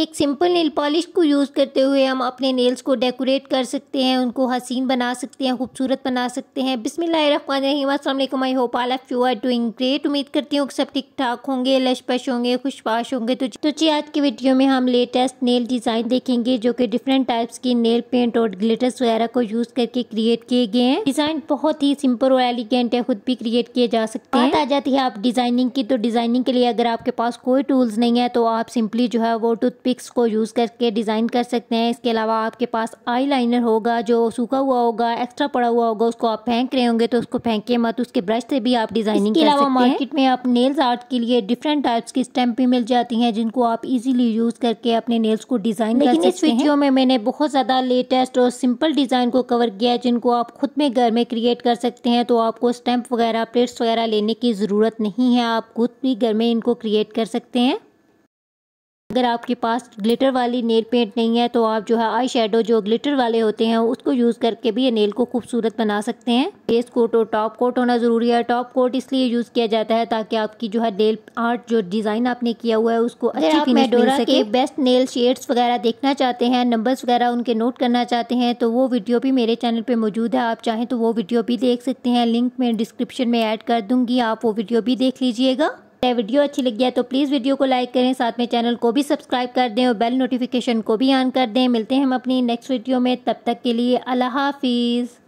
एक simple nail polish को use करते हुए हम अपने नेल्स को डेकोरेट कर सकते हैं उनको हसीन बना सकते हैं खूबसूरत बना सकते हैं बिसमीम I hope all of you are doing great उम्मीद करती हूँ कि सब ठीक ठाक होंगे लशपश होंगे खुशपाश होंगे तो तो जी आज की वीडियो में हम लेटेस्ट नेल डिज़ाइन देखेंगे जो कि डिफरेंट टाइप्स की नेल पेंट और ग्लिटर्स वगैरह को यूज़ करके क्रिएट किए गए हैं डिज़ाइन बहुत ही सिंपल और एलिगेंट है खुद भी क्रिएट किए जा सकते हैं आ जाती है आप डिज़ाइनिंग की तो डिज़ाइनिंग के लिए अगर आपके पास कोई टूल्स नहीं है तो आप सिंपली जो है वो टूथ पिक्स को यूज़ करके डिज़ाइन कर सकते हैं इसके अलावा आपके पास आई लाइनर होगा जो सूखा हुआ होगा एक्स्ट्रा पड़ा हुआ होगा उसको आप फेंक रहे होंगे तो उसको फेंके मत उसके ब्रश से भी आप डिज़ाइनिंग के अलावा मार्केट में आप नेल्स आर्ट के लिए डिफरेंट टाइप्स की स्टैम्प भी मिल जाती हैं जिनको आप इजीली यूज़ करके अपने नेल्स को डिज़ाइन कर सकते इस वीडियो में मैंने बहुत ज़्यादा लेटेस्ट और सिंपल डिज़ाइन को कवर किया है जिनको आप खुद में घर में क्रिएट कर सकते हैं तो आपको स्टैम्प वगैरह प्लेट्स वगैरह लेने की ज़रूरत नहीं है आप खुद भी घर में इनको क्रिएट कर सकते हैं अगर आपके पास ग्लिटर वाली नेल पेंट नहीं है तो आप जो है आई शेडो जो ग्लिटर वाले होते हैं उसको यूज़ करके भी ये नेल को खूबसूरत बना सकते हैं बेस कोट और टॉप कोट होना ज़रूरी है टॉप कोट इसलिए यूज़ किया जाता है ताकि आपकी जो है नेल आर्ट जो डिज़ाइन आपने किया हुआ है उसको अच्छी फिनिश मिल सके बेस्ट नेल शेड्स वगैरह देखना चाहते हैं नंबर्स वगैरह उनके नोट करना चाहते हैं तो वो वीडियो भी मेरे चैनल पर मौजूद है आप चाहें तो वो वीडियो भी देख सकते हैं लिंक मैं डिस्क्रिप्शन में ऐड कर दूँगी आप वो वीडियो भी देख लीजिएगा वीडियो अच्छी लगी है तो प्लीज़ वीडियो को लाइक करें साथ में चैनल को भी सब्सक्राइब कर दें और बेल नोटिफिकेशन को भी ऑन कर दें मिलते हैं हम अपनी नेक्स्ट वीडियो में तब तक के लिए अल्लाह हाफिज़